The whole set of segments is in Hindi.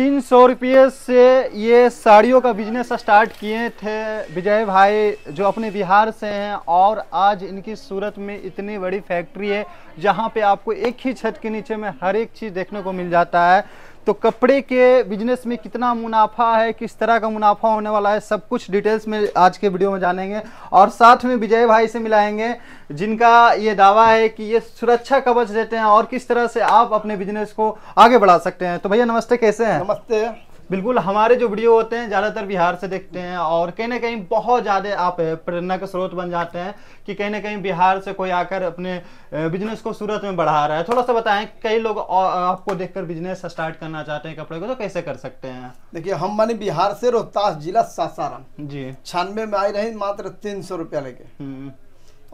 तीन सौ रुपये से ये साड़ियों का बिजनेस स्टार्ट किए थे विजय भाई जो अपने बिहार से हैं और आज इनकी सूरत में इतनी बड़ी फैक्ट्री है जहाँ पे आपको एक ही छत के नीचे में हर एक चीज़ देखने को मिल जाता है तो कपड़े के बिजनेस में कितना मुनाफा है किस तरह का मुनाफा होने वाला है सब कुछ डिटेल्स में आज के वीडियो में जानेंगे और साथ में विजय भाई से मिलाएंगे जिनका ये दावा है कि ये सुरक्षा कवच देते हैं और किस तरह से आप अपने बिजनेस को आगे बढ़ा सकते हैं तो भैया नमस्ते कैसे हैं नमस्ते बिल्कुल हमारे जो वीडियो होते हैं ज़्यादातर बिहार से देखते हैं और कहीं ना कहीं बहुत ज़्यादा आप प्रेरणा का स्रोत बन जाते हैं कि कहीं ना कहीं बिहार से कोई आकर अपने बिजनेस को सूरत में बढ़ा रहा है थोड़ा सा बताएं कई लोग आपको देखकर बिजनेस स्टार्ट करना चाहते हैं कपड़े को तो कैसे कर सकते हैं देखिए हम मानी बिहार से रोहतास जिला सासाराम जी छानवे में आई रही मात्र तीन सौ रुपया लेके हम्म।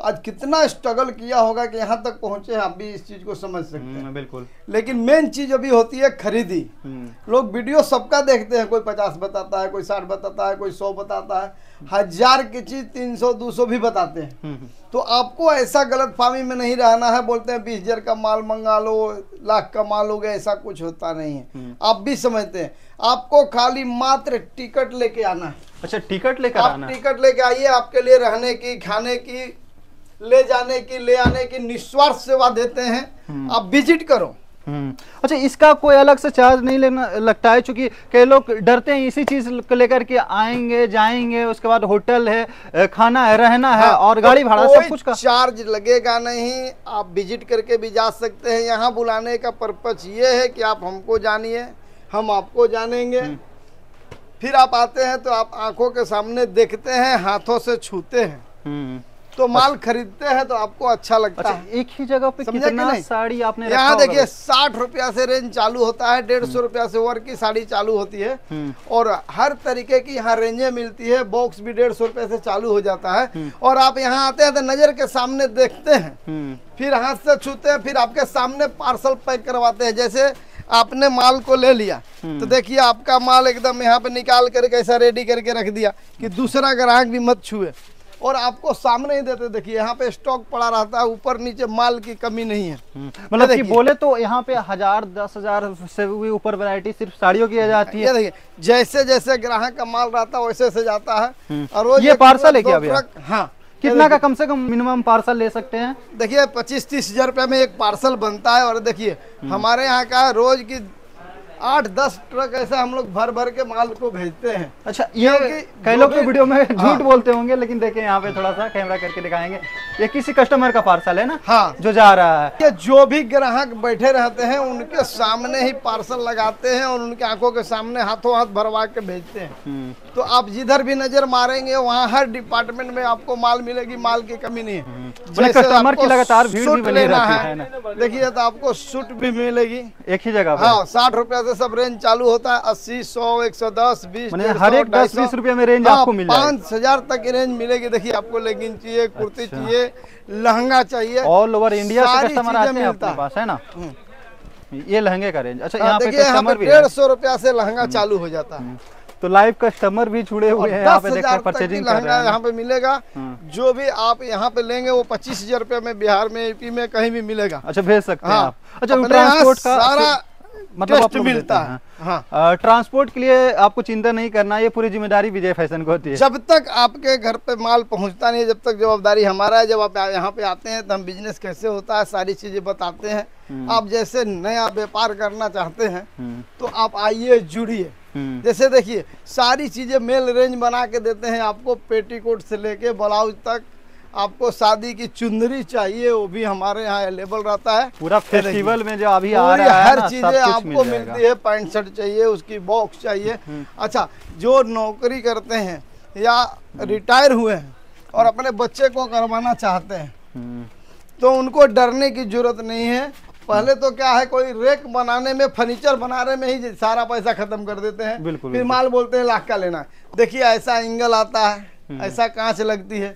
आज कितना स्ट्रगल किया होगा कि यहाँ तक पहुँचे आप भी इस चीज को समझ सकते हम्म, हैं बिल्कुल लेकिन मेन चीज अभी होती है खरीदी हम्म। लोग वीडियो सबका देखते हैं कोई पचास बताता है कोई साठ बताता है कोई सौ बताता है हजार की चीज तीन सौ दो सौ भी बताते हैं हम्म, तो आपको ऐसा गलत फामी में नहीं रहना है बोलते हैं बीस हजार का माल मंगा लो लाख का माल हो गया ऐसा कुछ होता नहीं है आप भी समझते हैं आपको खाली मात्र टिकट लेके आना है अच्छा टिकट लेकर आप टिकट लेके आइए आपके लिए रहने की खाने की ले जाने की ले आने की निस्वार्थ सेवा देते हैं हम्म। आप विजिट करो हम्म। अच्छा इसका कोई अलग से चार्ज नहीं लेना लगता है क्योंकि कई लोग डरते हैं इसी चीज को लेकर के आएंगे जाएंगे उसके बाद होटल है खाना है रहना है हाँ, और तो गाड़ी भाड़ा सब कुछ का चार्ज लगेगा नहीं आप विजिट करके भी जा सकते हैं यहाँ बुलाने का पर्पज ये है कि आप हमको जानिए हम आपको जानेंगे हम्म। फिर आप आते हैं तो आप आंखों के सामने देखते हैं हाथों से छूते हैं तो माल खरीदते हैं तो आपको अच्छा लगता अच्छा, है एक ही जगह पे कितना साड़ी आपने यहाँ देखिए साठ रुपया से रेंज चालू होता है डेढ़ सौ हम्म। रुपया से वर्क की साड़ी चालू होती है हम्म। और हर तरीके की यहाँ रेंजे मिलती है बॉक्स भी डेढ़ सौ रुपये से चालू हो जाता है हम्म। और आप यहाँ आते हैं तो नजर के सामने देखते हैं फिर हाथ से छूते हैं फिर आपके सामने पार्सल पैक करवाते हैं जैसे आपने माल को ले लिया तो देखिए आपका माल एकदम यहाँ पे निकाल करके ऐसा रेडी करके रख दिया कि दूसरा ग्राहक भी मत छुए और आपको सामने ही देते देखिए यहाँ पे स्टॉक पड़ा रहता है ऊपर नीचे माल की कमी नहीं है हम्म। मतलब कि बोले तो यहाँ पे हजार दस हजार से भी ऊपर वैरायटी सिर्फ साड़ियों की जाती है देखिए जैसे जैसे ग्राहक का माल रहता है वैसे से जाता है हम्म। और ये पार्सल है हाँ कितना का कम से कम मिनिमम पार्सल ले सकते हैं देखिए पच्चीस तीस हजार रुपये में एक पार्सल बनता है और देखिए हम्म। हमारे यहाँ का रोज की आठ दस ट्रक ऐसा हम लोग भर भर के माल को भेजते हैं अच्छा ये कई लोग तो वीडियो में हाँ। झूठ बोलते होंगे लेकिन देखे यहाँ पे थोड़ा सा कैमरा करके दिखाएंगे ये किसी कस्टमर का पार्सल है ना हाँ जो जा रहा है ये जो भी ग्राहक बैठे रहते हैं उनके सामने ही पार्सल लगाते हैं और उनके आंखों के सामने हाथों हाथ भरवा के भेजते हैं हम्म। तो आप जिधर भी नजर मारेंगे वहाँ हर डिपार्टमेंट में आपको माल मिलेगी माल की कमी नहीं है हम्म। मतलब कस्टमर की लगातार भीड़ भी बनी रहती है, देखिए तो आपको सूट भी मिलेगी एक ही जगह हाँ साठ रुपया से सब रेंज चालू होता है अस्सी सौ एक सौ दस बीस हर एक दस बीस रुपया में रेंज हाँ, आपको मिल पाँच हजार तक की रेंज मिलेगी देखिए आपको लेगिन चाहिए कुर्ती अच्छा। चाहिए लहंगा चाहिए ऑल ओवर इंडिया मिलता है ना हम्म। ये लहंगे का रेंज अच्छा हाँ, यहाँ पे डेढ़ सौ रुपया से लहंगा हम्म। चालू हो जाता है तो लाइव कस्टमर भी जुड़े हुए हैं यहाँ पे देखते परचेजिंग कर रहे हैं यहाँ पे मिलेगा हाँ। जो भी आप यहाँ पे लेंगे वो पच्चीस हजार रूपया में बिहार में यूपी में कहीं भी मिलेगा अच्छा भेज सकते हैं हाँ। आप अच्छा ट्रांसपोर्ट का सारा मतलब आप मिलता है हाँ। ट्रांसपोर्ट के लिए आपको चिंता नहीं करना ये पूरी जिम्मेदारी विजय फैशन को होती है जब तक आपके घर पे माल पहुंचता नहीं है जब तक जवाबदारी हमारा है जब आप यहाँ पे आते हैं तो हम बिजनेस कैसे होता है सारी चीजें बताते हैं हम्म। आप जैसे नया व्यापार करना चाहते हैं हम्म। तो आप आइए जुड़िए हम्म। जैसे देखिए सारी चीज़ें मेल रेंज बना के देते हैं आपको पेटीकोट से लेके ब्लाउज तक आपको शादी की चुंदरी चाहिए वो भी हमारे यहाँ अवेलेबल रहता है पूरा फेस्टिवल में जो अभी आ रहा है हर चीजें आपको मिलती है पैंट शर्ट चाहिए उसकी बॉक्स चाहिए हम्म। अच्छा जो नौकरी करते हैं या रिटायर हम्म। हुए हैं और अपने बच्चे को करवाना चाहते हैं तो उनको डरने की जरूरत नहीं है पहले तो क्या है कोई रेक बनाने में फर्नीचर बनाने में ही सारा पैसा खत्म कर देते हैं बिल्कुल फिर माल बोलते हैं लाख का लेना देखिए ऐसा एंगल आता है हम्म। ऐसा कांच लगती है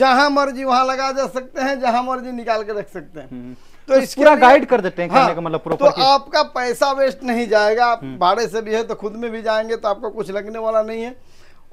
जहां मर्जी वहां लगा जा सकते हैं जहां मर्जी निकाल के रख सकते हैं हम्म। तो, तो पूरा गाइड कर देते हैं हाँ, का मतलब तो आपका पैसा वेस्ट नहीं जाएगा आप हम्म। भाड़े से भी है तो खुद में भी जाएंगे तो आपको कुछ लगने वाला नहीं है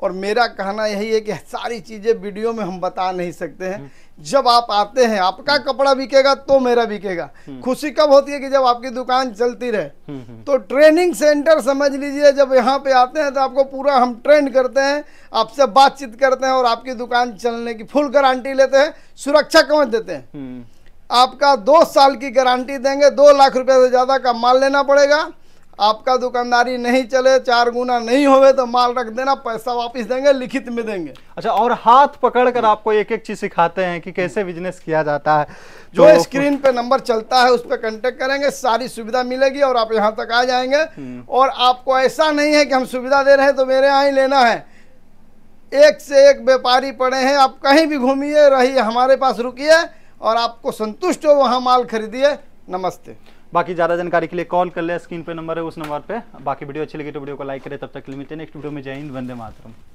और मेरा कहना यही है कि सारी चीज़ें वीडियो में हम बता नहीं सकते हैं हम्म। जब आप आते हैं आपका हम्म। कपड़ा बिकेगा तो मेरा बिकेगा हम्म। खुशी कब होती है कि जब आपकी दुकान चलती रहे तो ट्रेनिंग सेंटर समझ लीजिए जब यहाँ पे आते हैं तो आपको पूरा हम ट्रेंड करते हैं आपसे बातचीत करते हैं और आपकी दुकान चलने की फुल गारंटी लेते हैं सुरक्षा कवच देते हैं आपका दो साल की गारंटी देंगे दो लाख रुपये से ज़्यादा का माल लेना पड़ेगा आपका दुकानदारी नहीं चले चार गुना नहीं होवे तो माल रख देना पैसा वापस देंगे लिखित में देंगे अच्छा और हाथ पकड़ कर आपको एक एक चीज सिखाते हैं कि कैसे बिजनेस किया जाता है जो स्क्रीन पे नंबर चलता है उस पर कॉन्टेक्ट करेंगे सारी सुविधा मिलेगी और आप यहाँ तक आ जाएंगे हम्म। और आपको ऐसा नहीं है कि हम सुविधा दे रहे हैं तो मेरे यहाँ ही लेना है एक से एक व्यापारी पड़े हैं आप कहीं भी घूमिए रहिए हमारे पास रुकी और आपको संतुष्ट हो वहाँ माल खरीदिए नमस्ते बाकी ज़्यादा जानकारी के लिए कॉल कर ले स्क्रीन पे नंबर है उस नंबर पे बाकी वीडियो अच्छी लगी तो वीडियो को लाइक करें तब तक हैं नेक्स्ट वीडियो में जय हिंद वंदे मातरम